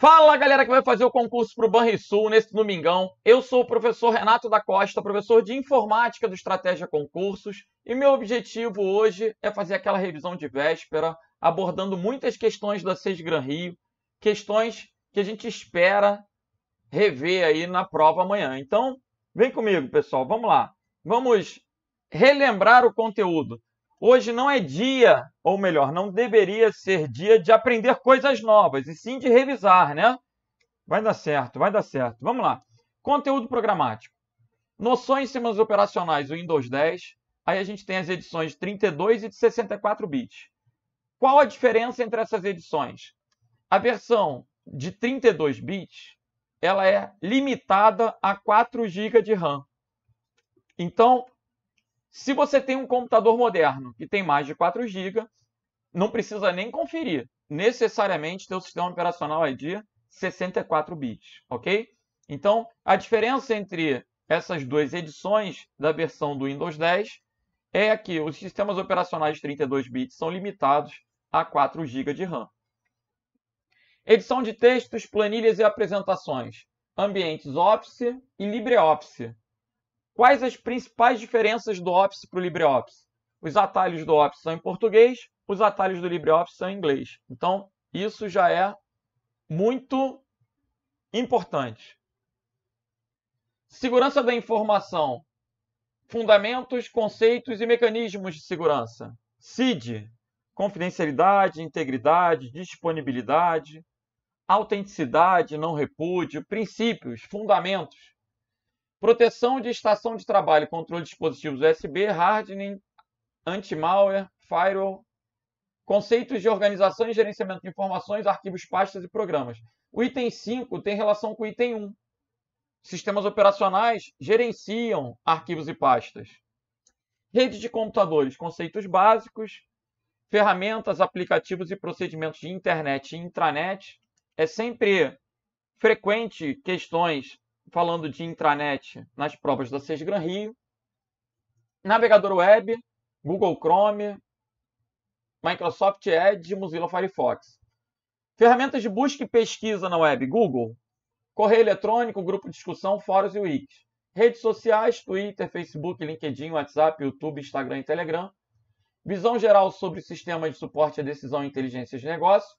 Fala galera que vai fazer o concurso para o Banrisul nesse domingão. Eu sou o professor Renato da Costa, professor de informática do Estratégia Concursos, e meu objetivo hoje é fazer aquela revisão de véspera, abordando muitas questões da Seis Gran Rio, questões que a gente espera rever aí na prova amanhã. Então, vem comigo, pessoal, vamos lá. Vamos relembrar o conteúdo. Hoje não é dia, ou melhor, não deveria ser dia de aprender coisas novas, e sim de revisar, né? Vai dar certo, vai dar certo. Vamos lá. Conteúdo programático. Noções e sistemas operacionais O Windows 10. Aí a gente tem as edições de 32 e de 64 bits. Qual a diferença entre essas edições? A versão de 32 bits, ela é limitada a 4 GB de RAM. Então, se você tem um computador moderno que tem mais de 4 GB, não precisa nem conferir. Necessariamente, teu sistema operacional é de 64 bits, ok? Então, a diferença entre essas duas edições da versão do Windows 10 é que os sistemas operacionais 32 bits são limitados a 4 GB de RAM. Edição de textos, planilhas e apresentações, ambientes Office e LibreOffice. Quais as principais diferenças do Office para o LibreOffice? Os atalhos do Office são em português, os atalhos do LibreOffice são em inglês. Então, isso já é muito importante. Segurança da informação. Fundamentos, conceitos e mecanismos de segurança. CID. Confidencialidade, integridade, disponibilidade, autenticidade, não repúdio, princípios, fundamentos. Proteção de estação de trabalho, controle de dispositivos USB, hardening, anti-malware, firewall, conceitos de organização e gerenciamento de informações, arquivos, pastas e programas. O item 5 tem relação com o item 1. Sistemas operacionais gerenciam arquivos e pastas. Rede de computadores, conceitos básicos, ferramentas, aplicativos e procedimentos de internet e intranet. É sempre frequente questões falando de intranet nas provas da SES Gran Rio, navegador web, Google Chrome, Microsoft Edge Mozilla Firefox. Ferramentas de busca e pesquisa na web, Google, correio eletrônico, grupo de discussão, fóruns e wikis. Redes sociais, Twitter, Facebook, LinkedIn, WhatsApp, YouTube, Instagram e Telegram. Visão geral sobre sistemas de suporte à decisão e inteligência de negócio.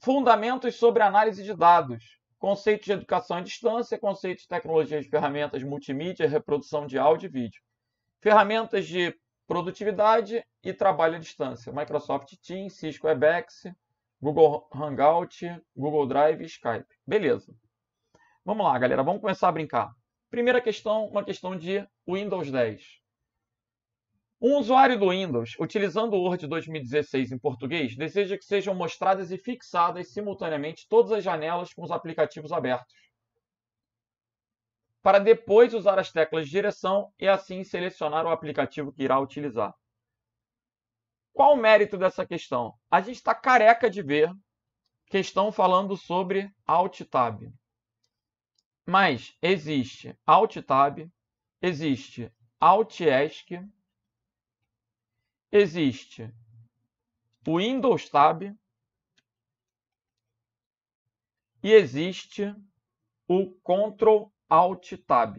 Fundamentos sobre análise de dados conceito de educação à distância, conceito de tecnologias de ferramentas multimídia, reprodução de áudio e vídeo, ferramentas de produtividade e trabalho à distância, Microsoft Teams, Cisco Webex, Google Hangout, Google Drive e Skype. Beleza. Vamos lá, galera, vamos começar a brincar. Primeira questão, uma questão de Windows 10. Um usuário do Windows, utilizando o Word 2016 em português, deseja que sejam mostradas e fixadas simultaneamente todas as janelas com os aplicativos abertos, para depois usar as teclas de direção e assim selecionar o aplicativo que irá utilizar. Qual o mérito dessa questão? A gente está careca de ver questão falando sobre Alt Tab. Mas existe Alt Tab, existe Alt ESC, existe o Windows Tab e existe o Ctrl Alt Tab.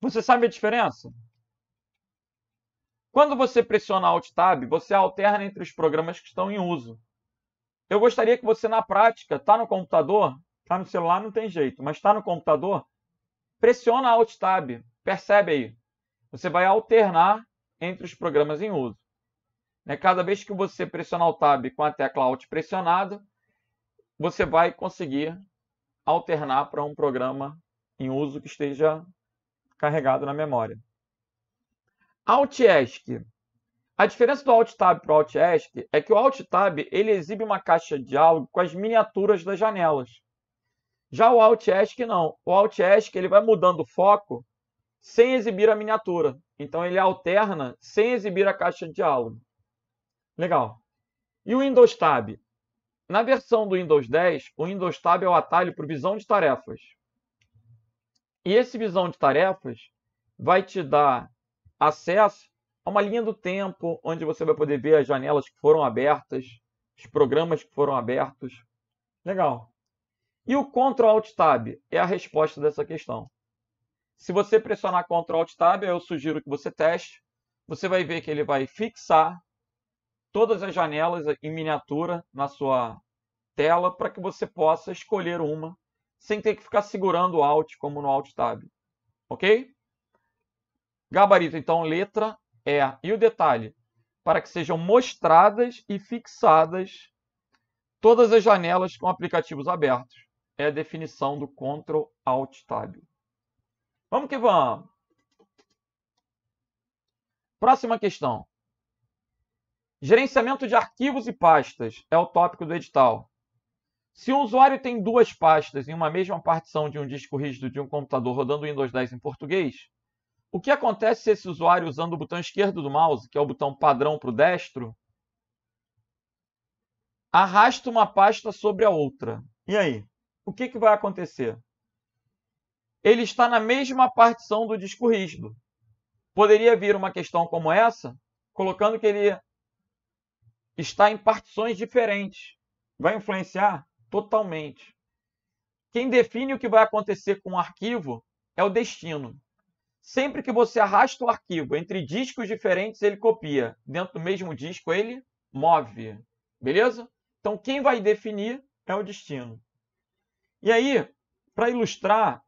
Você sabe a diferença? Quando você pressiona Alt Tab, você alterna entre os programas que estão em uso. Eu gostaria que você, na prática, está no computador, está no celular, não tem jeito, mas está no computador, pressiona Alt Tab, percebe aí você vai alternar entre os programas em uso. Né? Cada vez que você pressionar o Tab com a tecla Alt pressionada, você vai conseguir alternar para um programa em uso que esteja carregado na memória. Alt ESC. A diferença do Alt Tab para o Alt ESC é que o Alt Tab ele exibe uma caixa de diálogo com as miniaturas das janelas. Já o Alt ESC não. O Alt ESC ele vai mudando o foco sem exibir a miniatura. Então ele alterna sem exibir a caixa de diálogo. Legal. E o Windows Tab? Na versão do Windows 10, o Windows Tab é o atalho para visão de tarefas. E esse visão de tarefas vai te dar acesso a uma linha do tempo, onde você vai poder ver as janelas que foram abertas, os programas que foram abertos. Legal. E o Ctrl Alt Tab é a resposta dessa questão. Se você pressionar Ctrl Alt Tab, eu sugiro que você teste. Você vai ver que ele vai fixar todas as janelas em miniatura na sua tela para que você possa escolher uma sem ter que ficar segurando o Alt como no Alt Tab. Ok? Gabarito, então, letra E. E o detalhe? Para que sejam mostradas e fixadas todas as janelas com aplicativos abertos. É a definição do Ctrl Alt Tab. Vamos que vamos. Próxima questão. Gerenciamento de arquivos e pastas é o tópico do edital. Se um usuário tem duas pastas em uma mesma partição de um disco rígido de um computador rodando Windows 10 em português, o que acontece se esse usuário usando o botão esquerdo do mouse, que é o botão padrão para o destro, arrasta uma pasta sobre a outra? E aí? O que, que vai acontecer? ele está na mesma partição do disco rígido. Poderia vir uma questão como essa, colocando que ele está em partições diferentes. Vai influenciar totalmente. Quem define o que vai acontecer com o arquivo é o destino. Sempre que você arrasta o arquivo entre discos diferentes, ele copia. Dentro do mesmo disco, ele move. Beleza? Então, quem vai definir é o destino. E aí, para ilustrar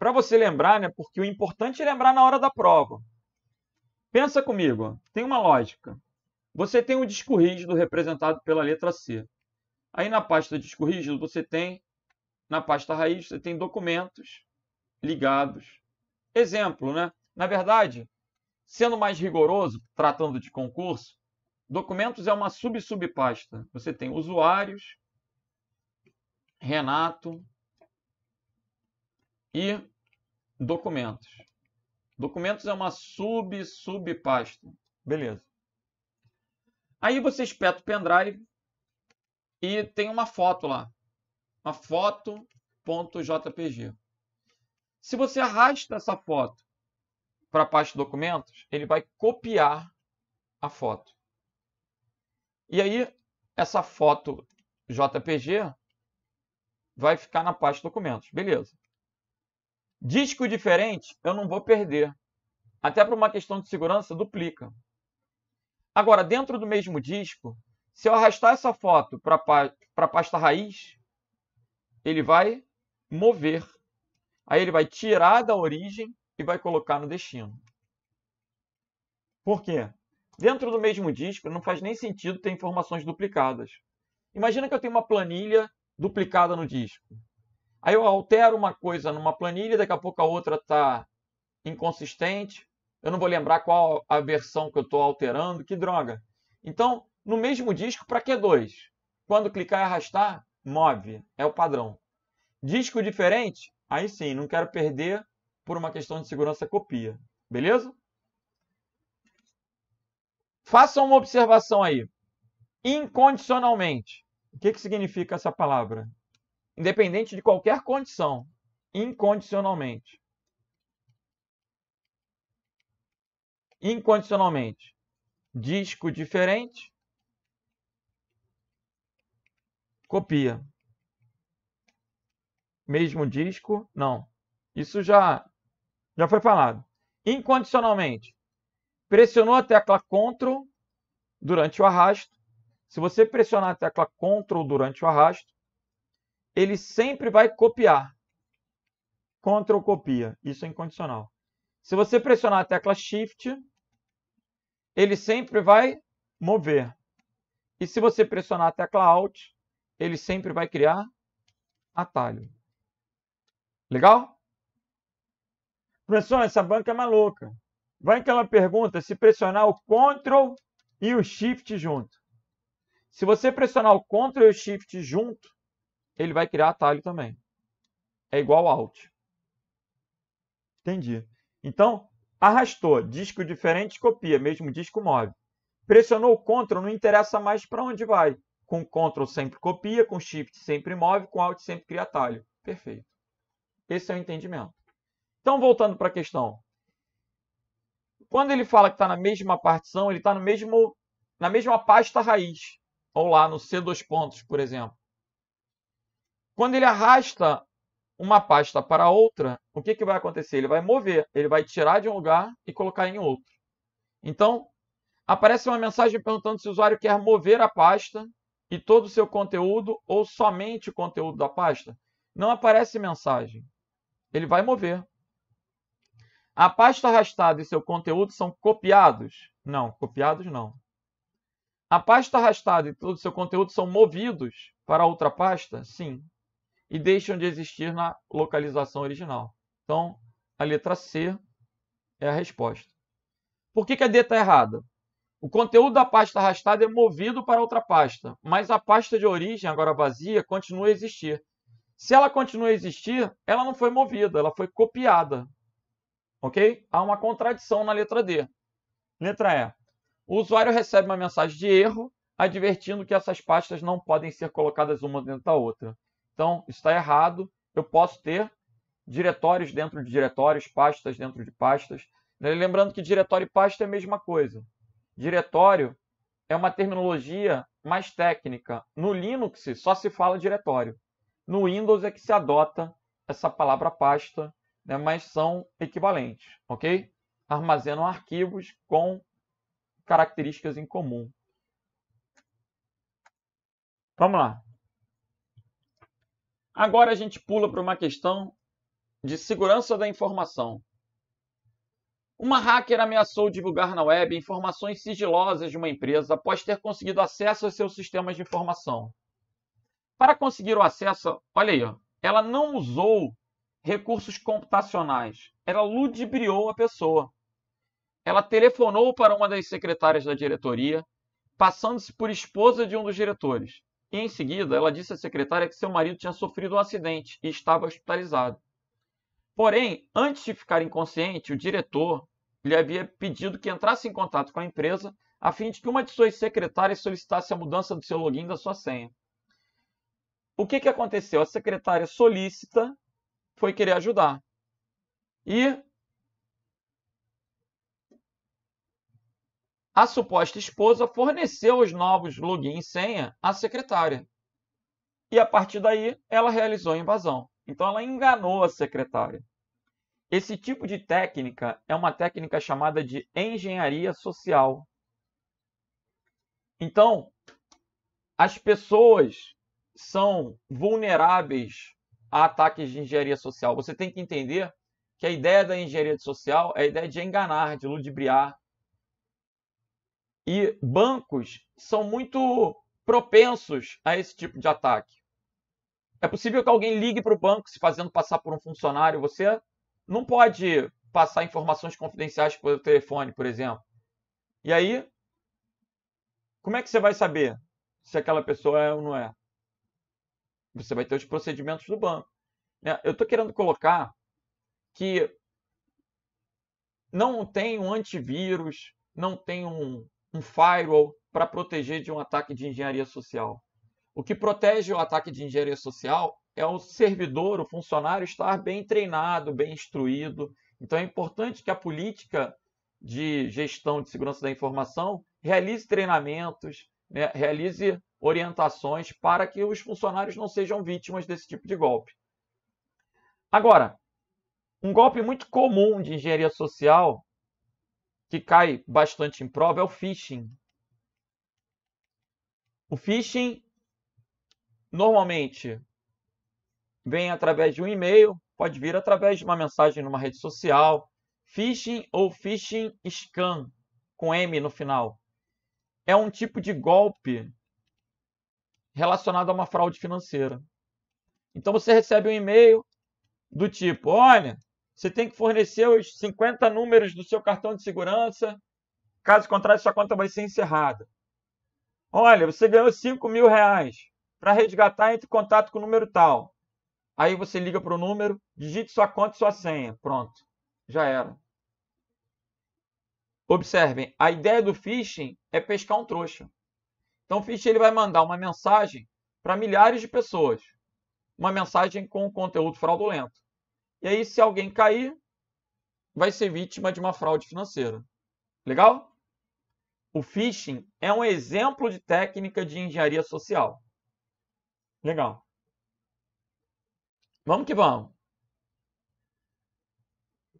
para você lembrar, né? Porque o importante é lembrar na hora da prova. Pensa comigo, tem uma lógica. Você tem um disco rígido representado pela letra C. Aí na pasta disco rígido você tem, na pasta raiz, você tem documentos ligados. Exemplo, né? Na verdade, sendo mais rigoroso, tratando de concurso, documentos é uma sub-subpasta. Você tem usuários, Renato, e documentos. Documentos é uma sub pasta Beleza. Aí você espeta o pendrive e tem uma foto lá. Uma foto.jpg. Se você arrasta essa foto para a parte documentos, ele vai copiar a foto. E aí essa foto JPG vai ficar na parte documentos. Beleza. Disco diferente, eu não vou perder. Até por uma questão de segurança, duplica. Agora, dentro do mesmo disco, se eu arrastar essa foto para a pasta raiz, ele vai mover. Aí ele vai tirar da origem e vai colocar no destino. Por quê? Dentro do mesmo disco, não faz nem sentido ter informações duplicadas. Imagina que eu tenho uma planilha duplicada no disco. Aí eu altero uma coisa numa planilha, daqui a pouco a outra está inconsistente. Eu não vou lembrar qual a versão que eu estou alterando, que droga. Então, no mesmo disco, para que dois? Quando clicar e arrastar, move, é o padrão. Disco diferente, aí sim, não quero perder por uma questão de segurança, copia. Beleza? Faça uma observação aí. Incondicionalmente. O que, que significa essa palavra? independente de qualquer condição, incondicionalmente. Incondicionalmente. Disco diferente. Copia. Mesmo disco, não. Isso já já foi falado. Incondicionalmente. Pressionou a tecla CTRL durante o arrasto. Se você pressionar a tecla CTRL durante o arrasto, ele sempre vai copiar. Ctrl copia, isso é incondicional. Se você pressionar a tecla Shift, ele sempre vai mover. E se você pressionar a tecla Alt, ele sempre vai criar atalho. Legal? Professor, essa banca é maluca. Vai que ela é pergunta se pressionar o Ctrl e o Shift junto. Se você pressionar o Ctrl e o Shift junto, ele vai criar atalho também. É igual alt. Entendi. Então, arrastou, disco diferente, copia, mesmo disco move. Pressionou o Ctrl, não interessa mais para onde vai. Com Ctrl sempre copia, com Shift sempre move, com Alt sempre cria atalho. Perfeito. Esse é o entendimento. Então, voltando para a questão. Quando ele fala que está na mesma partição, ele está mesmo, na mesma pasta raiz. Ou lá no C2 pontos, por exemplo. Quando ele arrasta uma pasta para outra, o que, que vai acontecer? Ele vai mover, ele vai tirar de um lugar e colocar em outro. Então, aparece uma mensagem perguntando se o usuário quer mover a pasta e todo o seu conteúdo ou somente o conteúdo da pasta. Não aparece mensagem. Ele vai mover. A pasta arrastada e seu conteúdo são copiados? Não, copiados não. A pasta arrastada e todo o seu conteúdo são movidos para outra pasta? Sim, e deixam de existir na localização original. Então, a letra C é a resposta. Por que, que a D está errada? O conteúdo da pasta arrastada é movido para outra pasta, mas a pasta de origem, agora vazia, continua a existir. Se ela continua a existir, ela não foi movida, ela foi copiada. Ok? Há uma contradição na letra D. Letra E. O usuário recebe uma mensagem de erro, advertindo que essas pastas não podem ser colocadas uma dentro da outra. Então, está errado. Eu posso ter diretórios dentro de diretórios, pastas dentro de pastas. Né, lembrando que diretório e pasta é a mesma coisa. Diretório é uma terminologia mais técnica. No Linux só se fala diretório. No Windows é que se adota essa palavra pasta, né? mas são equivalentes, ok? Armazenam arquivos com características em comum. Vamos lá. Agora a gente pula para uma questão de segurança da informação. Uma hacker ameaçou divulgar na web informações sigilosas de uma empresa após ter conseguido acesso a seus sistemas de informação. Para conseguir o acesso, olha aí, ela não usou recursos computacionais, ela ludibriou a pessoa. Ela telefonou para uma das secretárias da diretoria, passando-se por esposa de um dos diretores e em seguida ela disse à secretária que seu marido tinha sofrido um acidente e estava hospitalizado. Porém, antes de ficar inconsciente, o diretor lhe havia pedido que entrasse em contato com a empresa a fim de que uma de suas secretárias solicitasse a mudança do seu login da sua senha. O que, que aconteceu? A secretária solicita foi querer ajudar. E a suposta esposa forneceu os novos login e senha à secretária. E a partir daí, ela realizou a invasão. Então, ela enganou a secretária. Esse tipo de técnica é uma técnica chamada de engenharia social. Então, as pessoas são vulneráveis a ataques de engenharia social. Você tem que entender que a ideia da engenharia social é a ideia de enganar, de ludibriar, e bancos são muito propensos a esse tipo de ataque. É possível que alguém ligue para o banco se fazendo passar por um funcionário. Você não pode passar informações confidenciais pelo telefone, por exemplo. E aí, como é que você vai saber se aquela pessoa é ou não é? Você vai ter os procedimentos do banco. Né? Eu estou querendo colocar que não tem um antivírus, não tem um um firewall para proteger de um ataque de engenharia social. O que protege o ataque de engenharia social é o servidor, o funcionário estar bem treinado, bem instruído. Então é importante que a política de gestão de segurança da informação realize treinamentos, né, realize orientações para que os funcionários não sejam vítimas desse tipo de golpe. Agora, um golpe muito comum de engenharia social que cai bastante em prova é o phishing. O phishing normalmente vem através de um e-mail, pode vir através de uma mensagem numa rede social. Phishing ou phishing scam, com M no final, é um tipo de golpe relacionado a uma fraude financeira. Então você recebe um e-mail do tipo: olha, você tem que fornecer os 50 números do seu cartão de segurança. Caso contrário, sua conta vai ser encerrada. Olha, você ganhou 5 mil reais. Para resgatar, entre em contato com o número tal. Aí você liga para o número, digite sua conta e sua senha. Pronto. Já era. Observem, a ideia do phishing é pescar um trouxa. Então o phishing ele vai mandar uma mensagem para milhares de pessoas. Uma mensagem com conteúdo fraudulento. E aí, se alguém cair, vai ser vítima de uma fraude financeira. Legal? O phishing é um exemplo de técnica de engenharia social. Legal. Vamos que vamos.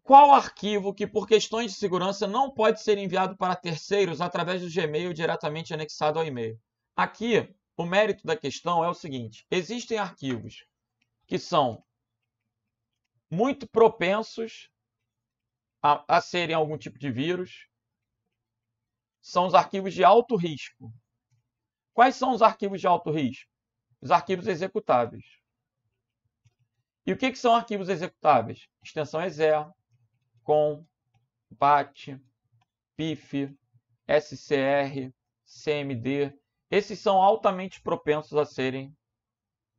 Qual arquivo que, por questões de segurança, não pode ser enviado para terceiros através do Gmail diretamente anexado ao e-mail? Aqui, o mérito da questão é o seguinte: existem arquivos que são muito propensos a, a serem algum tipo de vírus são os arquivos de alto risco. Quais são os arquivos de alto risco? Os arquivos executáveis. E o que, que são arquivos executáveis? Extensão exe, com, bat, pif, scr, cmd. Esses são altamente propensos a serem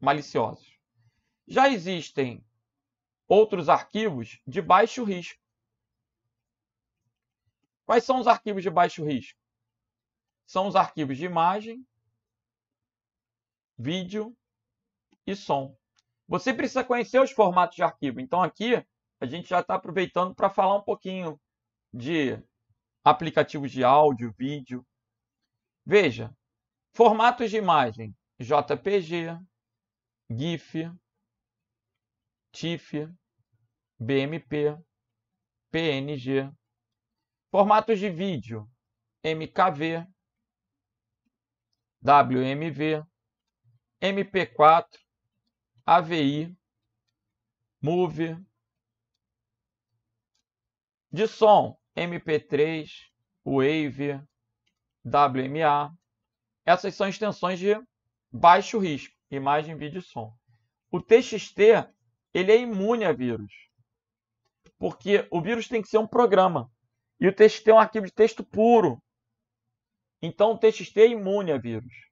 maliciosos. Já existem outros arquivos de baixo risco. Quais são os arquivos de baixo risco? São os arquivos de imagem, vídeo e som. Você precisa conhecer os formatos de arquivo. Então aqui a gente já está aproveitando para falar um pouquinho de aplicativos de áudio, vídeo. Veja, formatos de imagem: JPG, GIF, TIFF, BMP, PNG, formatos de vídeo MKV, WMV, MP4, AVI, MOVE, de som MP3, Wave, WMA. Essas são extensões de baixo risco, imagem, vídeo e som. O TXT ele é imune a vírus. Porque o vírus tem que ser um programa. E o TXT é um arquivo de texto puro. Então o TXT é imune a vírus.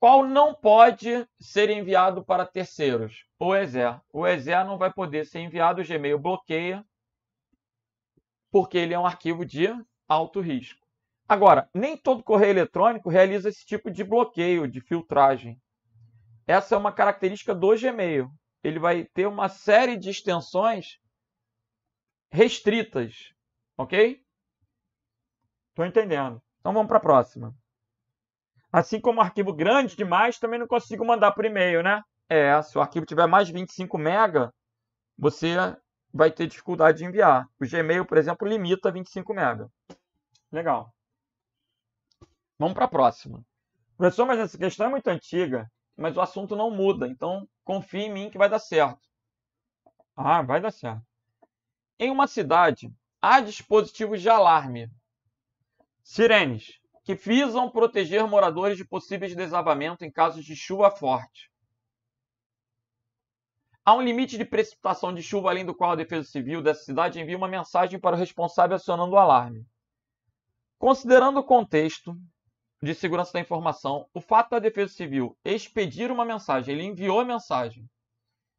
Qual não pode ser enviado para terceiros? O EZER. O EZER não vai poder ser enviado, o Gmail bloqueia, porque ele é um arquivo de alto risco. Agora, nem todo correio eletrônico realiza esse tipo de bloqueio, de filtragem. Essa é uma característica do Gmail ele vai ter uma série de extensões restritas, ok? Estou entendendo. Então vamos para a próxima. Assim como o arquivo grande demais, também não consigo mandar por e-mail, né? É, se o arquivo tiver mais de 25 mega, você vai ter dificuldade de enviar. O Gmail, por exemplo, limita 25 mega. Legal. Vamos para a próxima. Professor, mas essa questão é muito antiga mas o assunto não muda. Então, confie em mim que vai dar certo. Ah, vai dar certo. Em uma cidade, há dispositivos de alarme, sirenes, que visam proteger moradores de possíveis desabamento em casos de chuva forte. Há um limite de precipitação de chuva além do qual a Defesa Civil dessa cidade envia uma mensagem para o responsável acionando o alarme. Considerando o contexto, de segurança da informação, o fato da Defesa Civil expedir uma mensagem, ele enviou a mensagem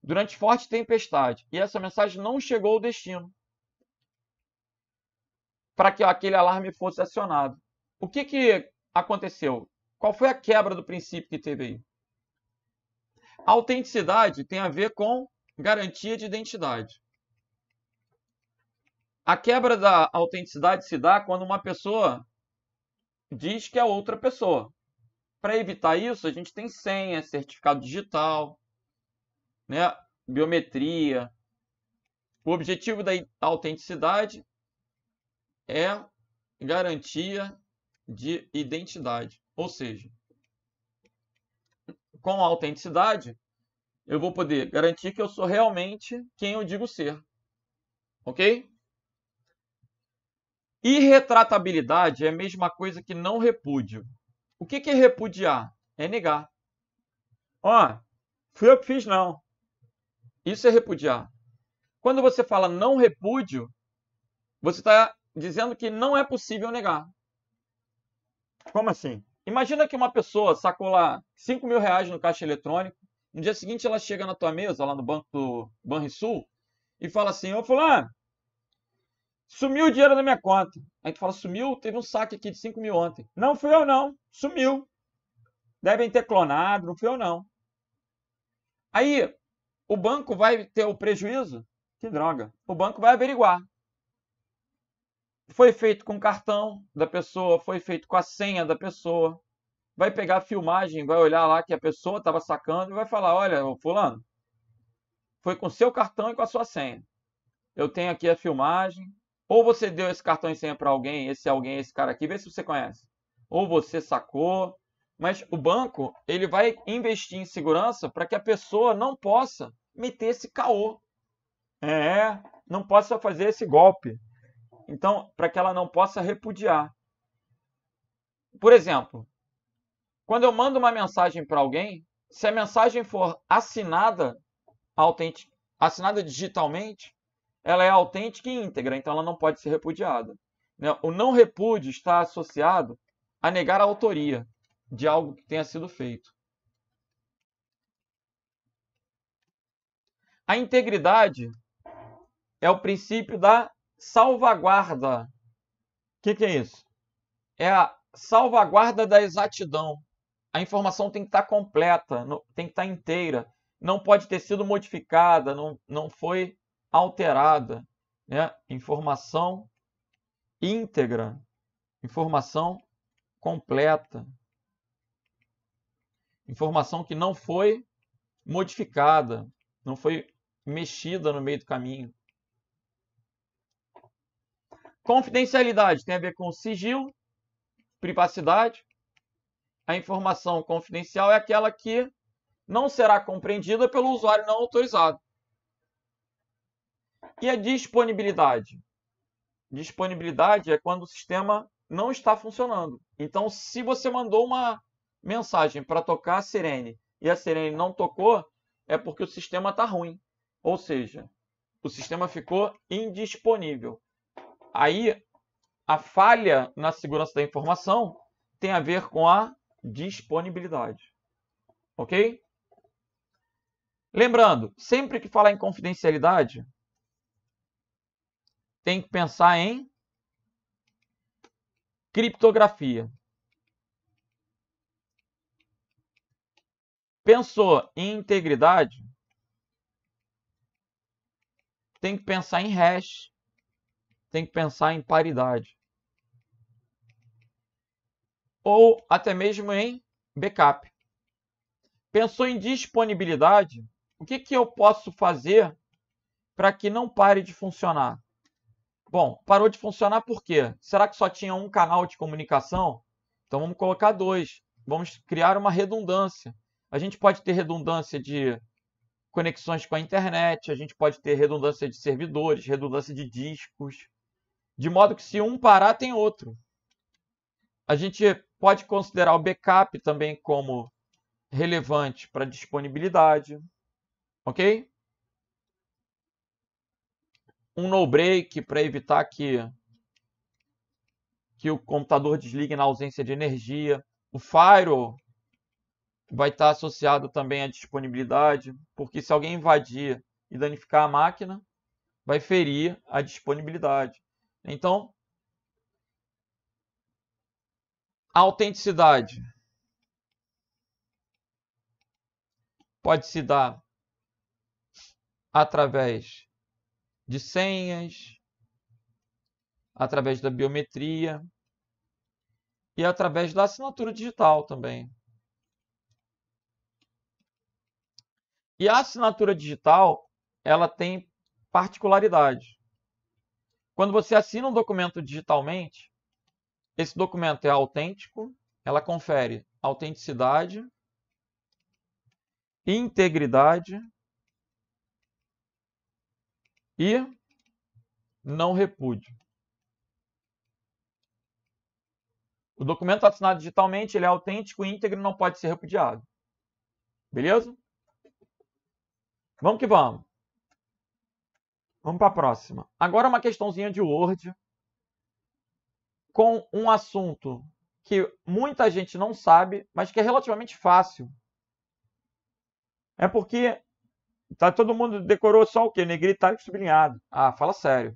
durante forte tempestade e essa mensagem não chegou ao destino para que aquele alarme fosse acionado. O que, que aconteceu? Qual foi a quebra do princípio que teve aí? A autenticidade tem a ver com garantia de identidade. A quebra da autenticidade se dá quando uma pessoa diz que é outra pessoa. Para evitar isso, a gente tem senha, certificado digital, né? biometria. O objetivo da autenticidade é garantia de identidade. Ou seja, com a autenticidade, eu vou poder garantir que eu sou realmente quem eu digo ser. Ok? Irretratabilidade é a mesma coisa que não repúdio. O que é repudiar? É negar. Ó, oh, fui eu que fiz, não. Isso é repudiar. Quando você fala não repúdio, você está dizendo que não é possível negar. Como assim? Imagina que uma pessoa sacou lá 5 mil reais no caixa eletrônico, no dia seguinte ela chega na tua mesa, lá no banco do Banrisul, e fala assim, ô fulano, Sumiu o dinheiro da minha conta. A gente fala, sumiu, teve um saque aqui de 5 mil ontem. Não fui eu, não. Sumiu. Devem ter clonado, não fui eu, não. Aí, o banco vai ter o prejuízo? Que droga. O banco vai averiguar. Foi feito com o cartão da pessoa, foi feito com a senha da pessoa. Vai pegar a filmagem, vai olhar lá que a pessoa estava sacando e vai falar: olha, fulano, foi com seu cartão e com a sua senha. Eu tenho aqui a filmagem, ou você deu esse cartão e senha para alguém, esse alguém, esse cara aqui, vê se você conhece. Ou você sacou. Mas o banco, ele vai investir em segurança para que a pessoa não possa meter esse caô. É, não possa fazer esse golpe. Então, para que ela não possa repudiar. Por exemplo, quando eu mando uma mensagem para alguém, se a mensagem for assinada, assinada digitalmente, ela é autêntica e íntegra, então ela não pode ser repudiada. Né? O não repúdio está associado a negar a autoria de algo que tenha sido feito. A integridade é o princípio da salvaguarda. O que, que, é isso? É a salvaguarda da exatidão. A informação tem que estar completa, tem que estar inteira. Não pode ter sido modificada, não, não foi alterada, né? informação íntegra, informação completa, informação que não foi modificada, não foi mexida no meio do caminho. Confidencialidade tem a ver com sigilo, privacidade. A informação confidencial é aquela que não será compreendida pelo usuário não autorizado que é disponibilidade? Disponibilidade é quando o sistema não está funcionando. Então, se você mandou uma mensagem para tocar a sirene e a sirene não tocou, é porque o sistema está ruim. Ou seja, o sistema ficou indisponível. Aí, a falha na segurança da informação tem a ver com a disponibilidade. Ok? Lembrando, sempre que falar em confidencialidade, tem que pensar em criptografia. Pensou em integridade? Tem que pensar em hash. Tem que pensar em paridade. Ou até mesmo em backup. Pensou em disponibilidade? O que, que eu posso fazer para que não pare de funcionar? Bom, parou de funcionar por quê? Será que só tinha um canal de comunicação? Então vamos colocar dois. Vamos criar uma redundância. A gente pode ter redundância de conexões com a internet, a gente pode ter redundância de servidores, redundância de discos, de modo que se um parar, tem outro. A gente pode considerar o backup também como relevante para disponibilidade, ok? um no break para evitar que que o computador desligue na ausência de energia. O firewall vai estar associado também à disponibilidade, porque se alguém invadir e danificar a máquina, vai ferir a disponibilidade. Então, a autenticidade pode se dar através de senhas, através da biometria e através da assinatura digital também. E a assinatura digital, ela tem particularidade. Quando você assina um documento digitalmente, esse documento é autêntico, ela confere autenticidade, integridade e não repúdio. O documento assinado digitalmente ele é autêntico, íntegro e não pode ser repudiado. Beleza? Vamos que vamos. Vamos para a próxima. Agora uma questãozinha de Word com um assunto que muita gente não sabe, mas que é relativamente fácil. É porque Tá, todo mundo decorou só o quê? Negritário e tá sublinhado. Ah, fala sério.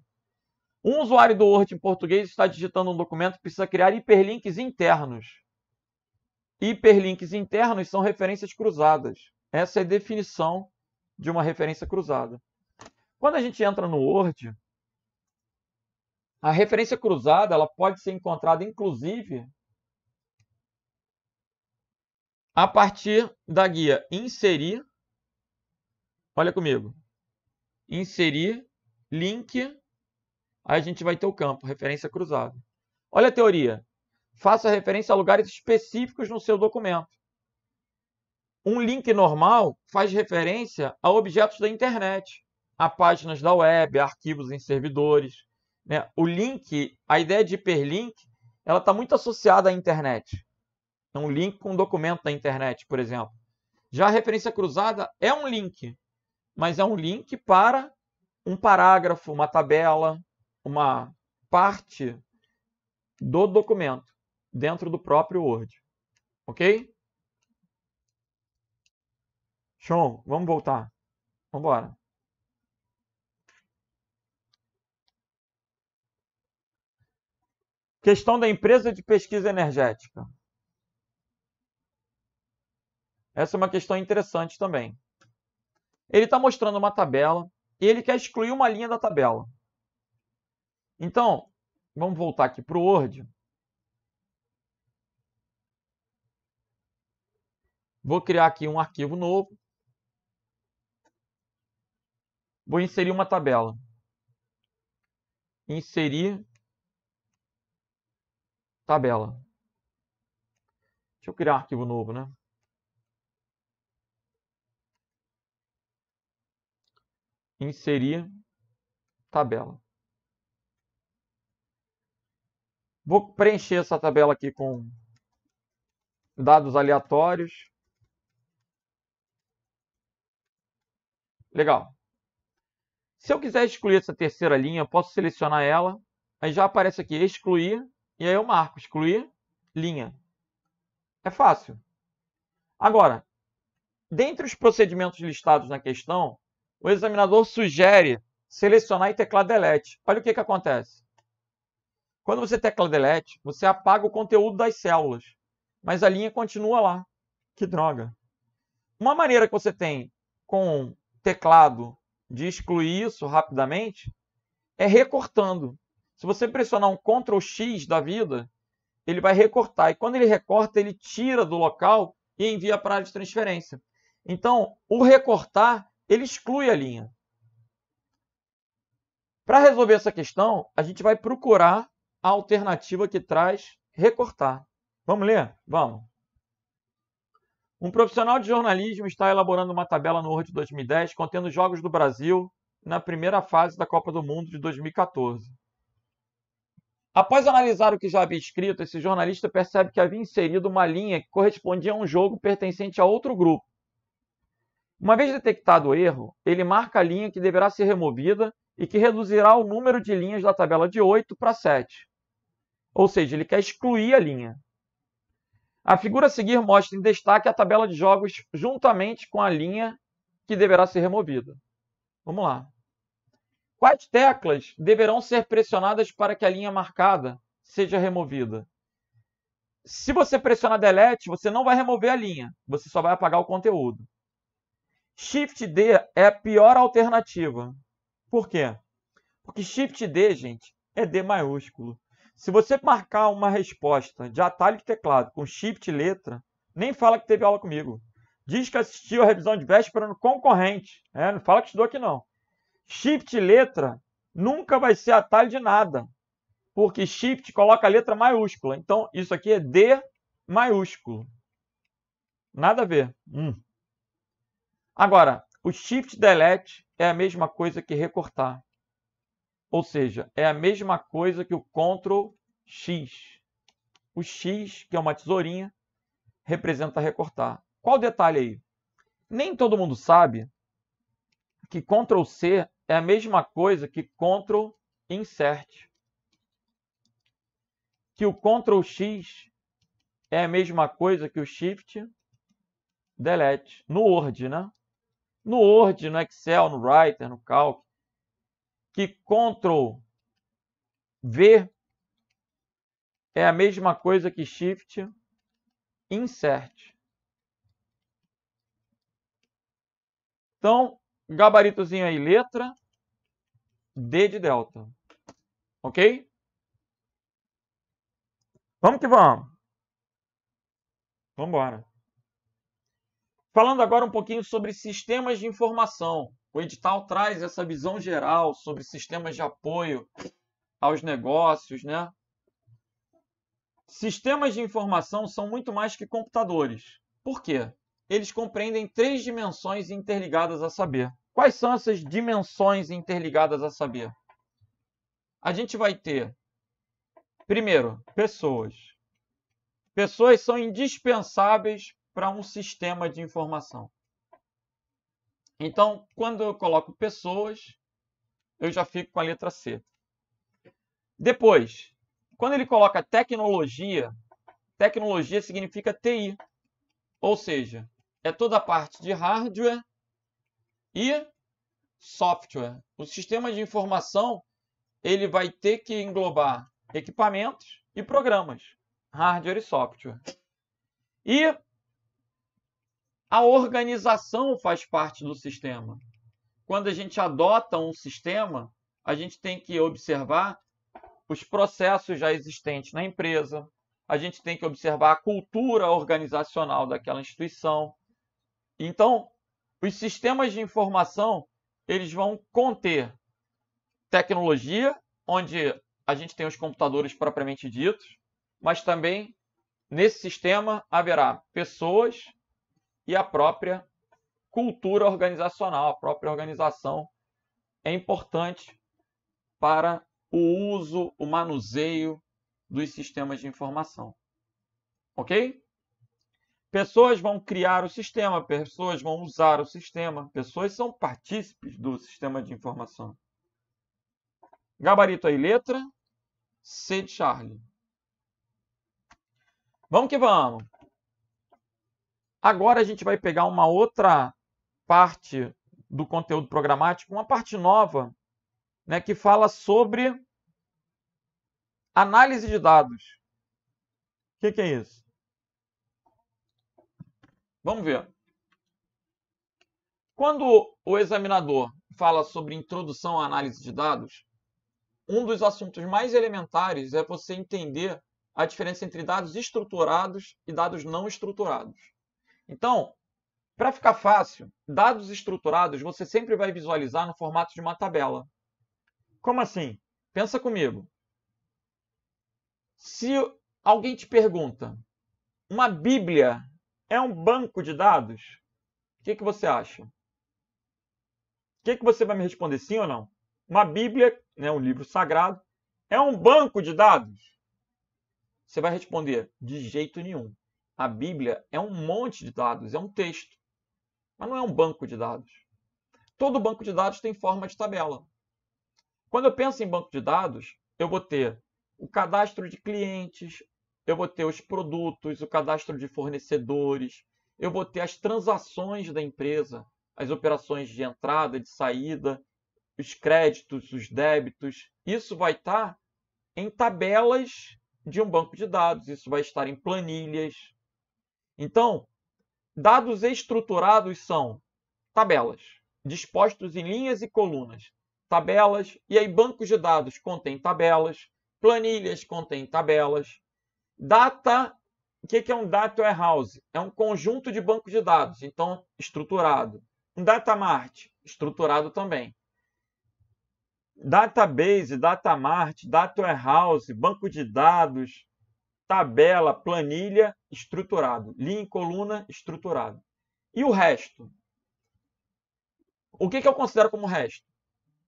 Um usuário do Word em português está digitando um documento precisa criar hiperlinks internos. Hiperlinks internos são referências cruzadas. Essa é a definição de uma referência cruzada. Quando a gente entra no Word, a referência cruzada ela pode ser encontrada, inclusive, a partir da guia Inserir Olha comigo. Inserir, link, aí a gente vai ter o campo, referência cruzada. Olha a teoria. Faça referência a lugares específicos no seu documento. Um link normal faz referência a objetos da internet, a páginas da web, arquivos em servidores. Né? O link, a ideia de hiperlink, ela está muito associada à internet. Então, um link com um documento da internet, por exemplo. Já a referência cruzada é um link mas é um link para um parágrafo, uma tabela, uma parte do documento dentro do próprio Word. Ok? Show, vamos voltar. Vamos embora. Questão da empresa de pesquisa energética. Essa é uma questão interessante também. Ele está mostrando uma tabela e ele quer excluir uma linha da tabela. Então, vamos voltar aqui para o Word. Vou criar aqui um arquivo novo. Vou inserir uma tabela. Inserir tabela. Deixa eu criar um arquivo novo, né? inserir tabela. Vou preencher essa tabela aqui com dados aleatórios. Legal. Se eu quiser excluir essa terceira linha, posso selecionar ela. Aí já aparece aqui excluir. E aí eu marco excluir linha. É fácil. Agora, dentre os procedimentos listados na questão, o examinador sugere selecionar e teclar delete. Olha o que, que acontece. Quando você tecla delete, você apaga o conteúdo das células, mas a linha continua lá. Que droga. Uma maneira que você tem com teclado de excluir isso rapidamente é recortando. Se você pressionar um Ctrl X da vida, ele vai recortar. E quando ele recorta, ele tira do local e envia para a área de transferência. Então, o recortar ele exclui a linha. Para resolver essa questão, a gente vai procurar a alternativa que traz recortar. Vamos ler? Vamos. Um profissional de jornalismo está elaborando uma tabela no Word 2010 contendo jogos do Brasil na primeira fase da Copa do Mundo de 2014. Após analisar o que já havia escrito, esse jornalista percebe que havia inserido uma linha que correspondia a um jogo pertencente a outro grupo. Uma vez detectado o erro, ele marca a linha que deverá ser removida e que reduzirá o número de linhas da tabela de 8 para 7. Ou seja, ele quer excluir a linha. A figura a seguir mostra em destaque a tabela de jogos juntamente com a linha que deverá ser removida. Vamos lá. Quais teclas deverão ser pressionadas para que a linha marcada seja removida? Se você pressionar delete, você não vai remover a linha, você só vai apagar o conteúdo. Shift D é a pior alternativa. Por quê? Porque Shift D, gente, é D maiúsculo. Se você marcar uma resposta de atalho de teclado com Shift letra, nem fala que teve aula comigo. Diz que assistiu a revisão de véspera no concorrente. É, não fala que estudou aqui não. Shift letra nunca vai ser atalho de nada. Porque shift coloca a letra maiúscula. Então, isso aqui é D maiúsculo. Nada a ver. Hum. Agora, o shift delete é a mesma coisa que recortar. Ou seja, é a mesma coisa que o Ctrl X. O X, que é uma tesourinha, representa recortar. Qual o detalhe aí? Nem todo mundo sabe que Ctrl C é a mesma coisa que Ctrl Insert. Que o Ctrl X é a mesma coisa que o Shift Delete no Word, né? no Word, no Excel, no Writer, no Calc, que Ctrl V é a mesma coisa que Shift Insert. Então, gabaritozinho aí, letra D de delta. Ok? Vamos que vamos. Vamos embora. Falando agora um pouquinho sobre sistemas de informação. O edital traz essa visão geral sobre sistemas de apoio aos negócios, né? Sistemas de informação são muito mais que computadores. Por quê? Eles compreendem três dimensões interligadas a saber. Quais são essas dimensões interligadas a saber? A gente vai ter, primeiro, pessoas. Pessoas são indispensáveis para um sistema de informação. Então, quando eu coloco pessoas, eu já fico com a letra C. Depois, quando ele coloca tecnologia, tecnologia significa TI. Ou seja, é toda a parte de hardware e software. O sistema de informação ele vai ter que englobar equipamentos e programas, hardware e software. E a organização faz parte do sistema. Quando a gente adota um sistema, a gente tem que observar os processos já existentes na empresa, a gente tem que observar a cultura organizacional daquela instituição. Então, os sistemas de informação, eles vão conter tecnologia, onde a gente tem os computadores propriamente ditos, mas também nesse sistema haverá pessoas, e a própria cultura organizacional, a própria organização é importante para o uso, o manuseio dos sistemas de informação. Ok? Pessoas vão criar o sistema, pessoas vão usar o sistema, pessoas são partícipes do sistema de informação. Gabarito aí, letra C de Charlie. Vamos que vamos. Agora a gente vai pegar uma outra parte do conteúdo programático, uma parte nova, né, que fala sobre análise de dados. O que, que é isso? Vamos ver. Quando o examinador fala sobre introdução à análise de dados, um dos assuntos mais elementares é você entender a diferença entre dados estruturados e dados não estruturados. Então, para ficar fácil, dados estruturados você sempre vai visualizar no formato de uma tabela. Como assim? Pensa comigo. Se alguém te pergunta, uma Bíblia é um banco de dados? O que, que você acha? O que, que você vai me responder, sim ou não? Uma Bíblia, né, um livro sagrado, é um banco de dados? Você vai responder, de jeito nenhum. A Bíblia é um monte de dados, é um texto, mas não é um banco de dados. Todo banco de dados tem forma de tabela. Quando eu penso em banco de dados, eu vou ter o cadastro de clientes, eu vou ter os produtos, o cadastro de fornecedores, eu vou ter as transações da empresa, as operações de entrada, de saída, os créditos, os débitos. Isso vai estar em tabelas de um banco de dados, isso vai estar em planilhas, então, dados estruturados são tabelas, dispostos em linhas e colunas, tabelas, e aí bancos de dados contém tabelas, planilhas contém tabelas. Data, o que é um data warehouse? É um conjunto de bancos de dados, então estruturado. Um data mart, estruturado também. Database, data mart, data warehouse, banco de dados, tabela, planilha, estruturado. Linha e coluna, estruturado. E o resto? O que, que eu considero como resto?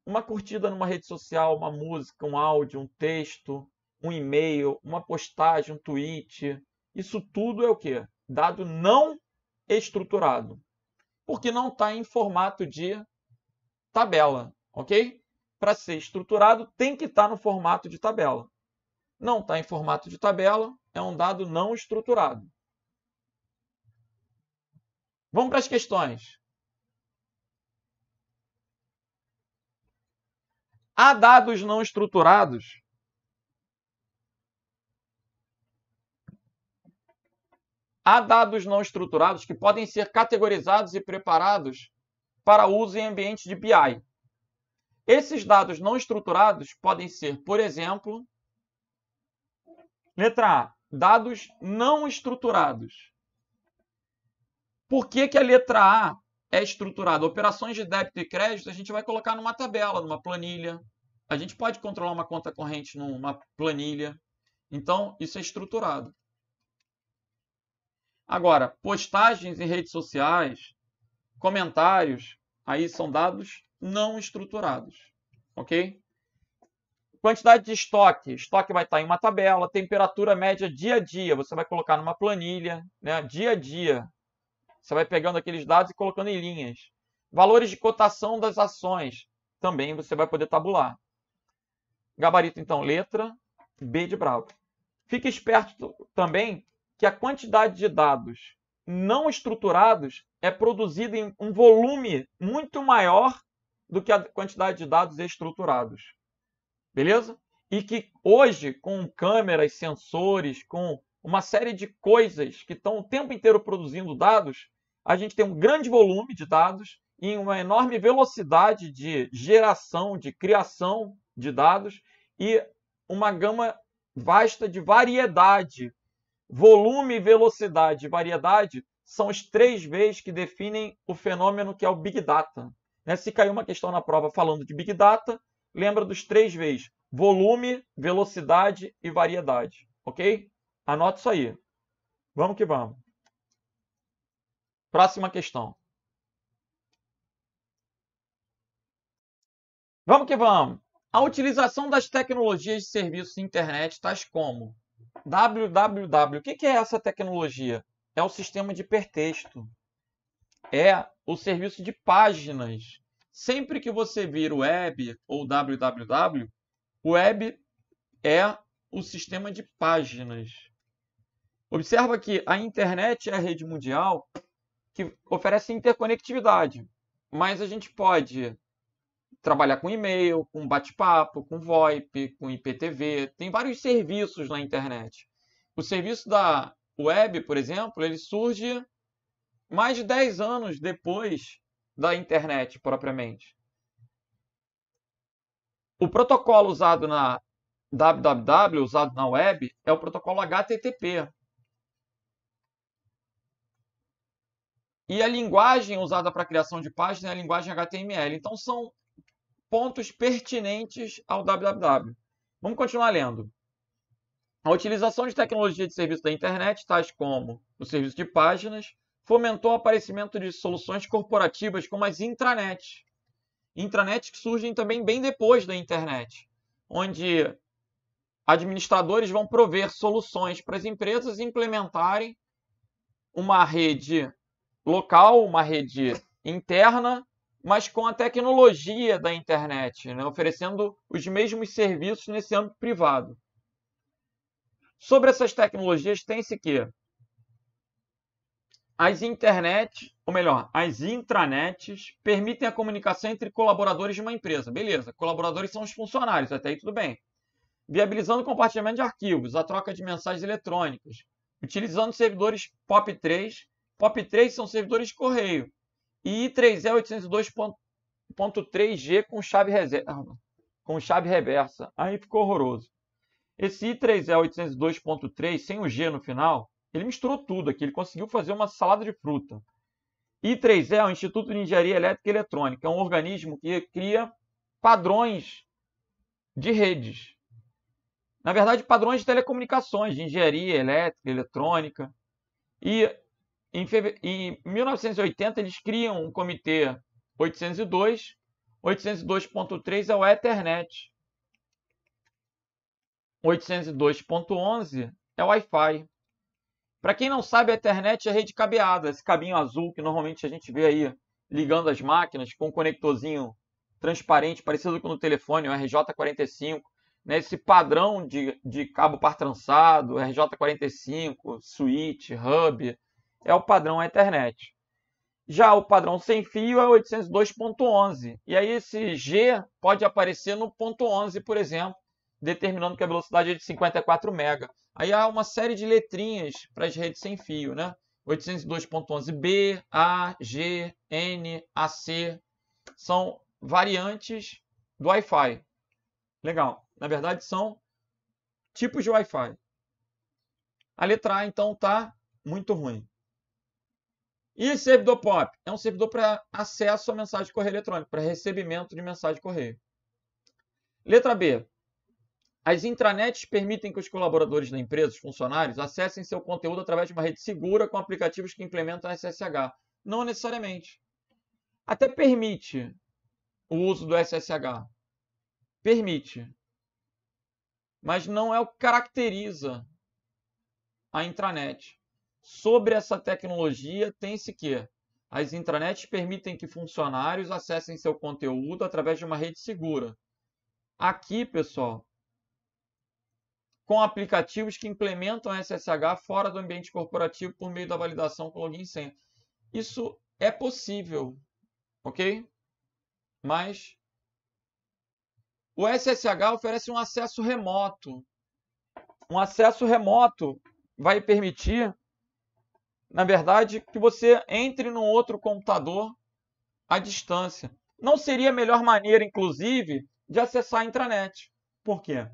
Uma curtida numa rede social, uma música, um áudio, um texto, um e-mail, uma postagem, um tweet. Isso tudo é o que? Dado não estruturado. Porque não está em formato de tabela, ok? Para ser estruturado, tem que estar tá no formato de tabela não está em formato de tabela, é um dado não estruturado. Vamos para as questões. Há dados não estruturados Há dados não estruturados que podem ser categorizados e preparados para uso em ambientes de BI. Esses dados não estruturados podem ser, por exemplo, Letra A, dados não estruturados. Por que, que a letra A é estruturada? Operações de débito e crédito a gente vai colocar numa tabela, numa planilha. A gente pode controlar uma conta corrente numa planilha. Então, isso é estruturado. Agora, postagens em redes sociais, comentários, aí são dados não estruturados. Ok? Quantidade de estoque. Estoque vai estar em uma tabela. Temperatura média dia a dia. Você vai colocar numa planilha, né? dia a dia. Você vai pegando aqueles dados e colocando em linhas. Valores de cotação das ações. Também você vai poder tabular. Gabarito, então, letra B de Bravo. Fique esperto também que a quantidade de dados não estruturados é produzida em um volume muito maior do que a quantidade de dados estruturados. Beleza? E que hoje, com câmeras, sensores, com uma série de coisas que estão o tempo inteiro produzindo dados, a gente tem um grande volume de dados e uma enorme velocidade de geração, de criação de dados e uma gama vasta de variedade. Volume, velocidade e variedade são os três vezes que definem o fenômeno que é o Big Data. Né, se caiu uma questão na prova falando de Big Data, lembra dos três Vs: volume, velocidade e variedade. Ok? Anota isso aí. Vamos que vamos. Próxima questão. Vamos que vamos. A utilização das tecnologias de serviços de internet, tais como www. O que é essa tecnologia? É o sistema de hipertexto. É o serviço de páginas Sempre que você vir o web ou www, o web é o sistema de páginas. Observa que a internet é a rede mundial que oferece interconectividade, mas a gente pode trabalhar com e-mail, com bate-papo, com VoIP, com IPTV, tem vários serviços na internet. O serviço da web, por exemplo, ele surge mais de 10 anos depois da internet propriamente. O protocolo usado na www, usado na web, é o protocolo HTTP. E a linguagem usada para criação de página é a linguagem HTML. Então são pontos pertinentes ao www. Vamos continuar lendo. A utilização de tecnologia de serviço da internet, tais como o serviço de páginas, fomentou o aparecimento de soluções corporativas como as intranets. Intranets que surgem também bem depois da internet, onde administradores vão prover soluções para as empresas implementarem uma rede local, uma rede interna, mas com a tecnologia da internet, né? oferecendo os mesmos serviços nesse âmbito privado. Sobre essas tecnologias, tem-se que as internets, ou melhor, as intranets permitem a comunicação entre colaboradores de uma empresa. Beleza, colaboradores são os funcionários, até aí tudo bem. Viabilizando o compartilhamento de arquivos, a troca de mensagens eletrônicas, utilizando servidores POP3. POP3 são servidores de correio. E I3E 802.3G com chave reserva, ah, com chave reversa. Aí ficou horroroso. Esse I3E 802.3 sem o G no final ele misturou tudo aqui, ele conseguiu fazer uma salada de fruta. I3E é o Instituto de Engenharia Elétrica e Eletrônica, é um organismo que cria padrões de redes. Na verdade, padrões de telecomunicações, de engenharia elétrica, eletrônica. E em, feve... em 1980 eles criam um comitê 802, 802.3 é o Ethernet. 802.11 é o Wi-Fi. Para quem não sabe, a internet é rede cabeada, esse cabinho azul que normalmente a gente vê aí ligando as máquinas com um conectorzinho transparente, parecido com o telefone, o RJ45, né? esse padrão de, de cabo par trançado, RJ45, switch, hub, é o padrão Ethernet. Já o padrão sem fio é 802.11. E aí esse G pode aparecer no ponto 11, por exemplo, determinando que a velocidade é de 54 mega. Aí há uma série de letrinhas para as redes sem fio, né? 802.11b, A, G, N, AC são variantes do Wi-Fi. Legal. Na verdade, são tipos de Wi-Fi. A letra A, então, tá muito ruim. E servidor POP? É um servidor para acesso a mensagem de correio eletrônico, para recebimento de mensagem de correio. Letra B. As intranets permitem que os colaboradores da empresa, os funcionários, acessem seu conteúdo através de uma rede segura com aplicativos que implementam SSH. Não necessariamente. Até permite o uso do SSH. Permite. Mas não é o que caracteriza a intranet. Sobre essa tecnologia, tem-se que as intranets permitem que funcionários acessem seu conteúdo através de uma rede segura. Aqui, pessoal, com aplicativos que implementam SSH fora do ambiente corporativo por meio da validação com login e senha. Isso é possível, ok? Mas o SSH oferece um acesso remoto. Um acesso remoto vai permitir, na verdade, que você entre num outro computador à distância. Não seria a melhor maneira, inclusive, de acessar a intranet. Por quê?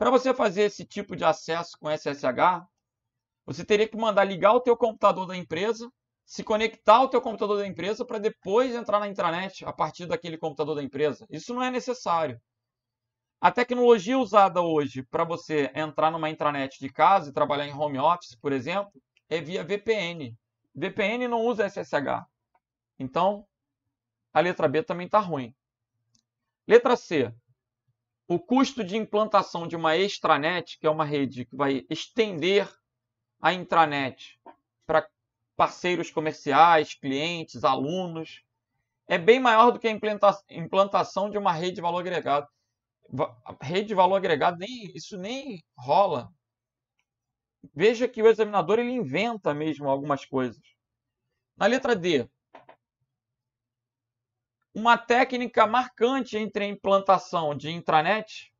Para você fazer esse tipo de acesso com SSH, você teria que mandar ligar o teu computador da empresa, se conectar ao teu computador da empresa para depois entrar na intranet a partir daquele computador da empresa. Isso não é necessário. A tecnologia usada hoje para você entrar numa intranet de casa e trabalhar em home office, por exemplo, é via VPN. VPN não usa SSH. Então, a letra B também está ruim. Letra C o custo de implantação de uma extranet, que é uma rede que vai estender a intranet para parceiros comerciais, clientes, alunos, é bem maior do que a implantação de uma rede de valor agregado. Rede de valor agregado, nem, isso nem rola. Veja que o examinador ele inventa mesmo algumas coisas. Na letra D, uma técnica marcante entre a implantação de intranet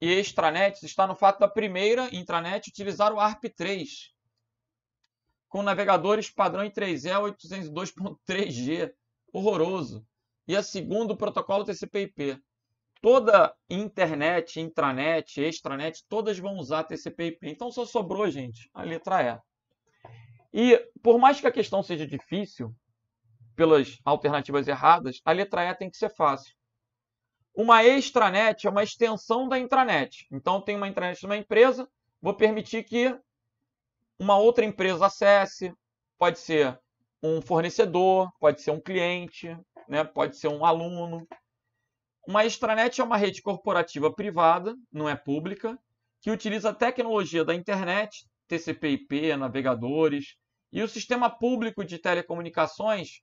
e extranet está no fato da primeira intranet utilizar o ARP3 com navegadores padrão em 3E 802.3G, horroroso. E a segunda, o protocolo TCP/IP. Toda internet, intranet, extranet, todas vão usar TCP/IP. Então só sobrou, gente, a letra E. E por mais que a questão seja difícil, pelas alternativas erradas, a letra E tem que ser fácil. Uma extranet é uma extensão da intranet. Então, tem uma intranet de uma empresa, vou permitir que uma outra empresa acesse, pode ser um fornecedor, pode ser um cliente, né? pode ser um aluno. Uma extranet é uma rede corporativa privada, não é pública, que utiliza a tecnologia da internet, TCP/IP, navegadores, e o sistema público de telecomunicações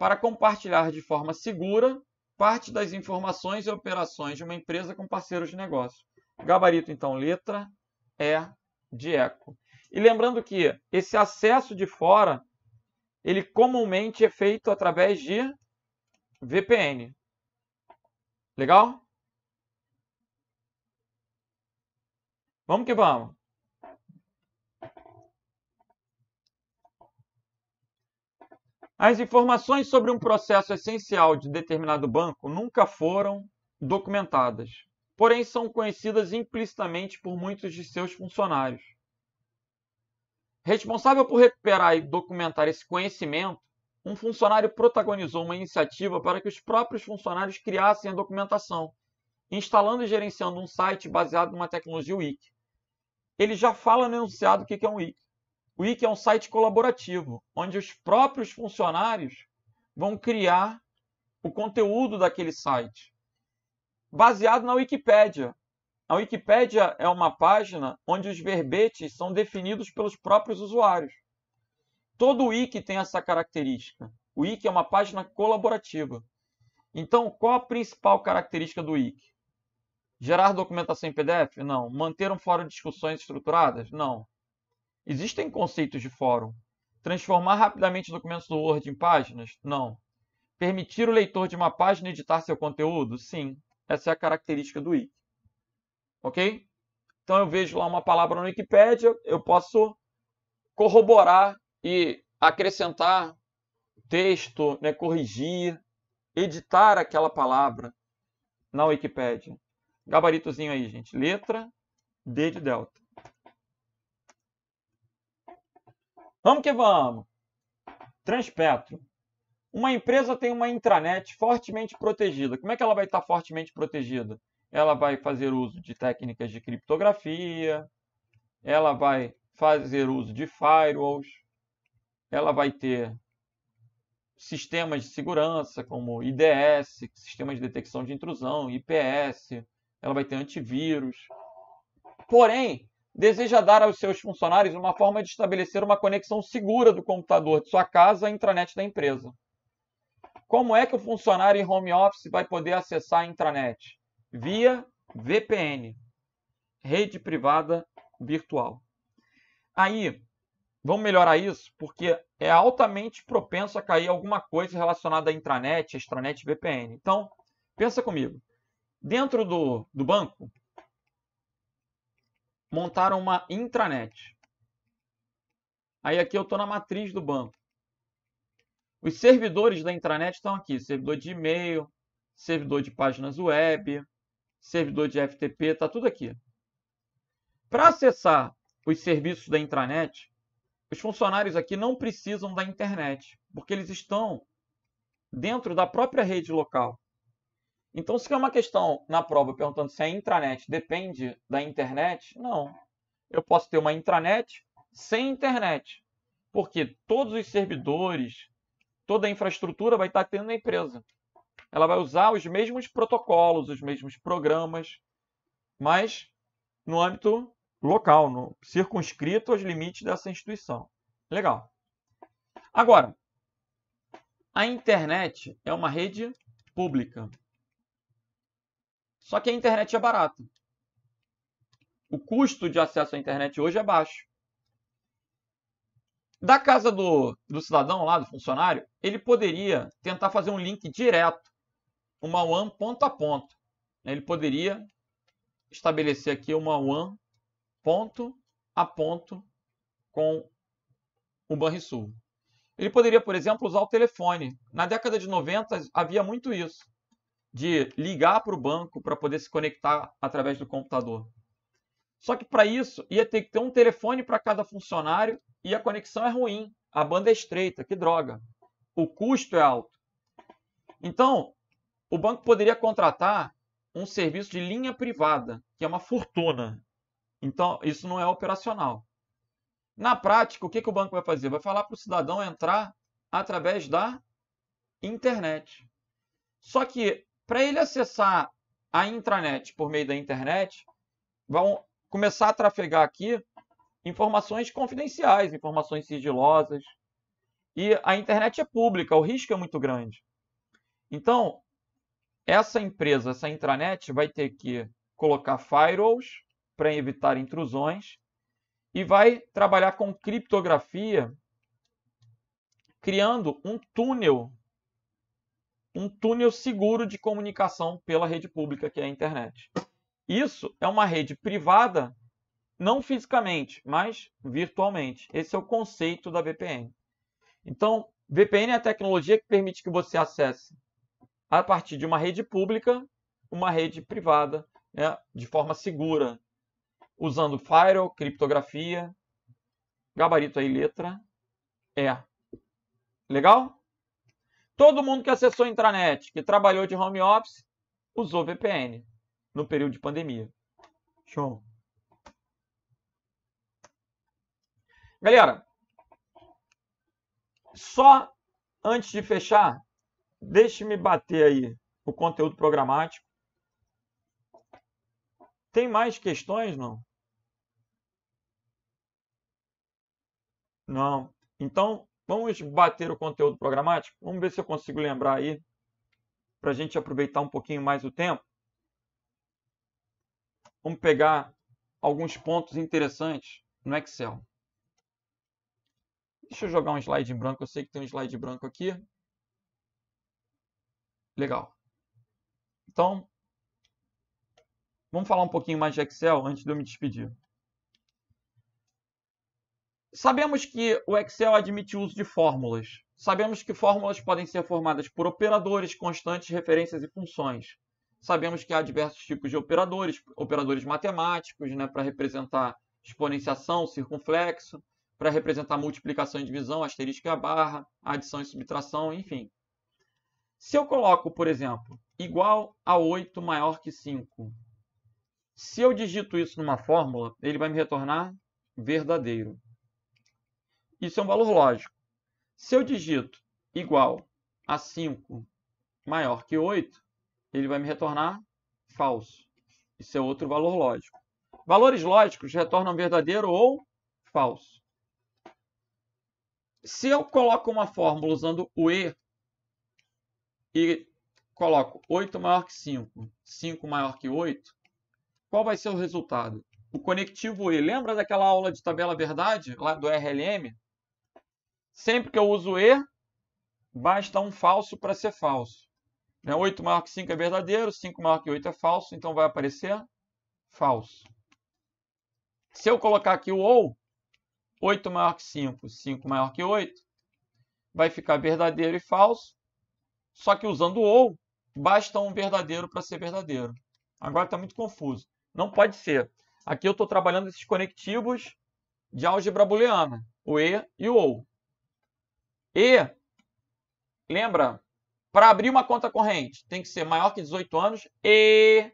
para compartilhar de forma segura parte das informações e operações de uma empresa com parceiros de negócio. Gabarito, então, letra E de eco. E lembrando que esse acesso de fora, ele comumente é feito através de VPN. Legal? Vamos que vamos. As informações sobre um processo essencial de determinado banco nunca foram documentadas, porém são conhecidas implicitamente por muitos de seus funcionários. Responsável por recuperar e documentar esse conhecimento, um funcionário protagonizou uma iniciativa para que os próprios funcionários criassem a documentação, instalando e gerenciando um site baseado numa tecnologia Wiki. Ele já fala no enunciado o que é um Wiki. O Wiki é um site colaborativo, onde os próprios funcionários vão criar o conteúdo daquele site, baseado na Wikipédia. A Wikipédia é uma página onde os verbetes são definidos pelos próprios usuários. Todo wiki tem essa característica. O wiki é uma página colaborativa. Então, qual a principal característica do wiki? Gerar documentação em PDF? Não. Manter um fórum de discussões estruturadas? Não. Existem conceitos de fórum. Transformar rapidamente documentos do Word em páginas? Não. Permitir o leitor de uma página editar seu conteúdo? Sim. Essa é a característica do Wiki. Ok? Então eu vejo lá uma palavra no Wikipedia, eu posso corroborar e acrescentar texto, né, corrigir, editar aquela palavra na Wikipédia. Gabaritozinho aí, gente. Letra D de delta. Vamos que vamos! Transpetro. Uma empresa tem uma intranet fortemente protegida. Como é que ela vai estar fortemente protegida? Ela vai fazer uso de técnicas de criptografia, ela vai fazer uso de firewalls, ela vai ter sistemas de segurança como IDS, sistemas de detecção de intrusão, IPS, ela vai ter antivírus. Porém, deseja dar aos seus funcionários uma forma de estabelecer uma conexão segura do computador de sua casa à intranet da empresa. Como é que o funcionário em home office vai poder acessar a intranet? Via VPN, rede privada virtual. Aí, vamos melhorar isso, porque é altamente propenso a cair alguma coisa relacionada à intranet, extranet, VPN. Então, pensa comigo. Dentro do, do banco, montaram uma intranet. Aí aqui eu estou na matriz do banco. Os servidores da intranet estão aqui: servidor de e-mail, servidor de páginas web, servidor de FTP, está tudo aqui. Para acessar os serviços da intranet, os funcionários aqui não precisam da internet, porque eles estão dentro da própria rede local. Então, se é uma questão na prova perguntando se a é intranet depende da internet, não. Eu posso ter uma intranet sem internet, porque todos os servidores, toda a infraestrutura vai estar tendo na empresa. Ela vai usar os mesmos protocolos, os mesmos programas, mas no âmbito local, no, circunscrito aos limites dessa instituição. Legal. Agora, a internet é uma rede pública. Só que a internet é barata. O custo de acesso à internet hoje é baixo. Da casa do, do cidadão lá, do funcionário, ele poderia tentar fazer um link direto, uma WAN ponto a ponto. Ele poderia estabelecer aqui uma WAN ponto a ponto com o Banrisul. Ele poderia, por exemplo, usar o telefone. Na década de 90 havia muito isso de ligar para o banco para poder se conectar através do computador. Só que para isso ia ter que ter um telefone para cada funcionário e a conexão é ruim, a banda é estreita, que droga. O custo é alto. Então, o banco poderia contratar um serviço de linha privada, que é uma fortuna. Então, isso não é operacional. Na prática, o que, que o banco vai fazer? Vai falar para o cidadão entrar através da internet. Só que para ele acessar a intranet por meio da internet, vão começar a trafegar aqui informações confidenciais, informações sigilosas. E a internet é pública, o risco é muito grande. Então, essa empresa, essa intranet, vai ter que colocar firewalls para evitar intrusões e vai trabalhar com criptografia, criando um túnel um túnel seguro de comunicação pela rede pública, que é a internet. Isso é uma rede privada, não fisicamente, mas virtualmente. Esse é o conceito da VPN. Então, VPN é a tecnologia que permite que você acesse, a partir de uma rede pública, uma rede privada, né, de forma segura, usando firewall, criptografia, gabarito aí letra E. Legal? Todo mundo que acessou a intranet, que trabalhou de home office, usou VPN no período de pandemia. Show. Galera, só antes de fechar, deixe-me bater aí o conteúdo programático. Tem mais questões, não? Não. Então, Vamos bater o conteúdo programático? Vamos ver se eu consigo lembrar aí, para a gente aproveitar um pouquinho mais o tempo. Vamos pegar alguns pontos interessantes no Excel. Deixa eu jogar um slide em branco. Eu sei que tem um slide branco aqui. Legal. Então, vamos falar um pouquinho mais de Excel antes de eu me despedir. Sabemos que o Excel admite o uso de fórmulas. Sabemos que fórmulas podem ser formadas por operadores, constantes, referências e funções. Sabemos que há diversos tipos de operadores, operadores matemáticos, né, para representar exponenciação, circunflexo, para representar multiplicação e divisão, asterisco e a barra, adição e subtração, enfim. Se eu coloco, por exemplo, igual a 8 maior que 5, se eu digito isso numa fórmula, ele vai me retornar verdadeiro. Isso é um valor lógico. Se eu digito igual a 5 maior que 8, ele vai me retornar falso. Isso é outro valor lógico. Valores lógicos retornam verdadeiro ou falso. Se eu coloco uma fórmula usando o E e coloco 8 maior que 5, 5 maior que 8, qual vai ser o resultado? O conectivo E, lembra daquela aula de tabela verdade, lá do RLM? Sempre que eu uso E, basta um falso para ser falso. 8 né? maior que 5 é verdadeiro, 5 maior que 8 é falso, então vai aparecer falso. Se eu colocar aqui o OU, 8 maior que 5, 5 maior que 8, vai ficar verdadeiro e falso. Só que usando o OU, basta um verdadeiro para ser verdadeiro. Agora está muito confuso. Não pode ser. Aqui eu estou trabalhando esses conectivos de álgebra booleana, o E e o OU. E, lembra, para abrir uma conta corrente tem que ser maior que 18 anos e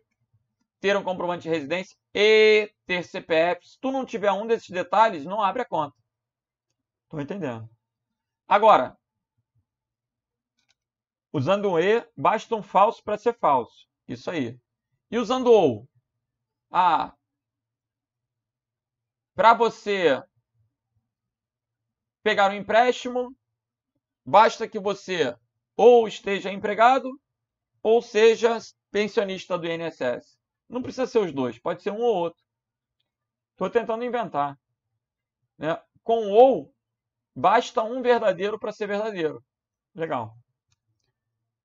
ter um comprovante de residência e ter CPF. Se tu não tiver um desses detalhes, não abre a conta. Tô entendendo. Agora, usando um E, basta um falso para ser falso. Isso aí. E usando ou? Ah, para você pegar um empréstimo, Basta que você ou esteja empregado ou seja pensionista do INSS. Não precisa ser os dois, pode ser um ou outro. Estou tentando inventar. Né? Com ou, basta um verdadeiro para ser verdadeiro. Legal.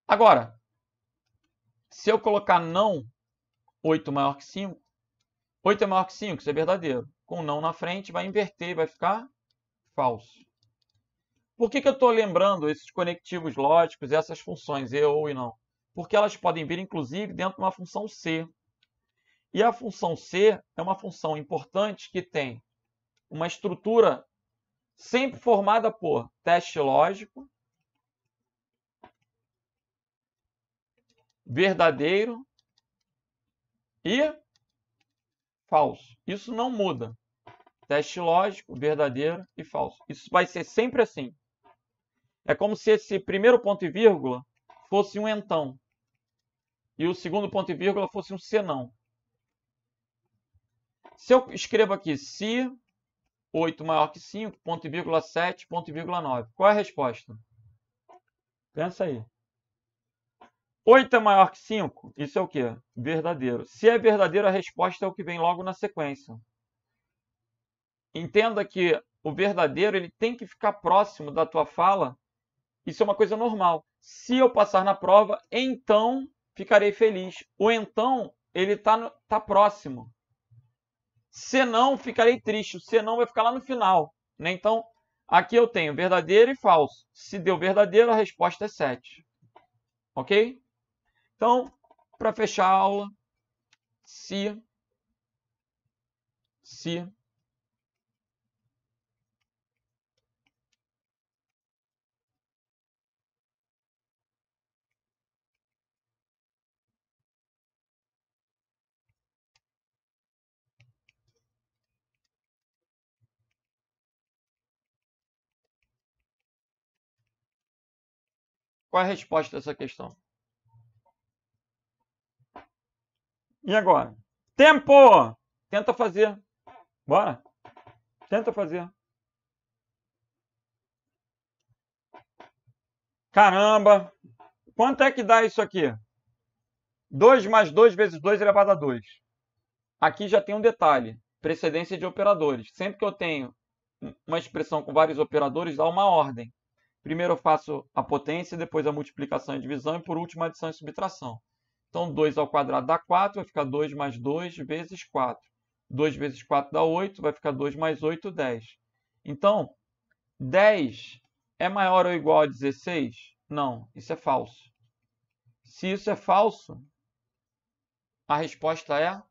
Agora, se eu colocar não 8 maior que 5, 8 é maior que 5, é isso é verdadeiro. Com não na frente, vai inverter e vai ficar falso. Por que, que eu estou lembrando esses conectivos lógicos, essas funções e ou e não? Porque elas podem vir, inclusive, dentro de uma função C. E a função C é uma função importante que tem uma estrutura sempre formada por teste lógico, verdadeiro e falso. Isso não muda. Teste lógico, verdadeiro e falso. Isso vai ser sempre assim. É como se esse primeiro ponto e vírgula fosse um então e o segundo ponto e vírgula fosse um senão. Se eu escrevo aqui se 8 maior que 5, ponto e vírgula 7, ponto e vírgula 9, qual é a resposta? Pensa aí. 8 é maior que 5? Isso é o que? Verdadeiro. Se é verdadeiro, a resposta é o que vem logo na sequência. Entenda que o verdadeiro ele tem que ficar próximo da tua fala isso é uma coisa normal. Se eu passar na prova, então ficarei feliz. Ou então ele tá, tá próximo. Se não, ficarei triste. Se não, vai ficar lá no final. Né? Então, aqui eu tenho verdadeiro e falso. Se deu verdadeiro, a resposta é 7. Ok? Então, para fechar a aula, se, se Qual é a resposta dessa questão? E agora? Tempo! Tenta fazer. Bora. Tenta fazer. Caramba! Quanto é que dá isso aqui? 2 mais 2 vezes 2 é elevado a 2. Aqui já tem um detalhe. Precedência de operadores. Sempre que eu tenho uma expressão com vários operadores, dá uma ordem. Primeiro eu faço a potência, depois a multiplicação e divisão, e por último a adição e subtração. Então, 2 ao quadrado dá 4, vai ficar 2 mais 2 vezes 4. 2 vezes 4 dá 8, vai ficar 2 mais 8, 10. Então, 10 é maior ou igual a 16? Não, isso é falso. Se isso é falso, a resposta é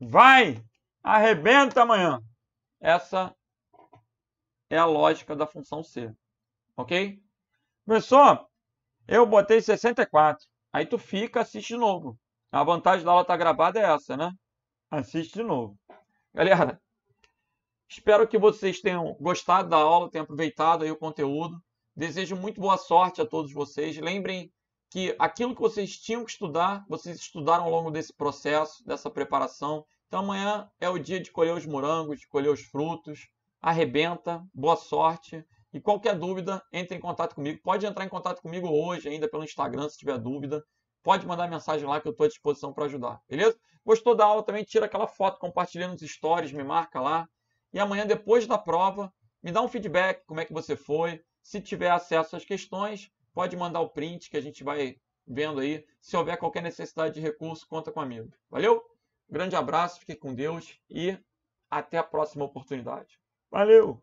vai, arrebenta amanhã. Essa é a lógica da função C ok? pessoal, eu botei 64. Aí tu fica, assiste de novo. A vantagem da aula estar tá gravada é essa, né? Assiste de novo. Galera, espero que vocês tenham gostado da aula, tenham aproveitado aí o conteúdo. Desejo muito boa sorte a todos vocês. Lembrem que aquilo que vocês tinham que estudar, vocês estudaram ao longo desse processo, dessa preparação. Então amanhã é o dia de colher os morangos, de colher os frutos. Arrebenta, boa sorte. E qualquer dúvida, entre em contato comigo. Pode entrar em contato comigo hoje ainda pelo Instagram, se tiver dúvida. Pode mandar mensagem lá que eu estou à disposição para ajudar, beleza? Gostou da aula também? Tira aquela foto, compartilha nos stories, me marca lá. E amanhã, depois da prova, me dá um feedback, como é que você foi. Se tiver acesso às questões, pode mandar o print que a gente vai vendo aí. Se houver qualquer necessidade de recurso, conta comigo. Valeu? Grande abraço, fique com Deus e até a próxima oportunidade. Valeu!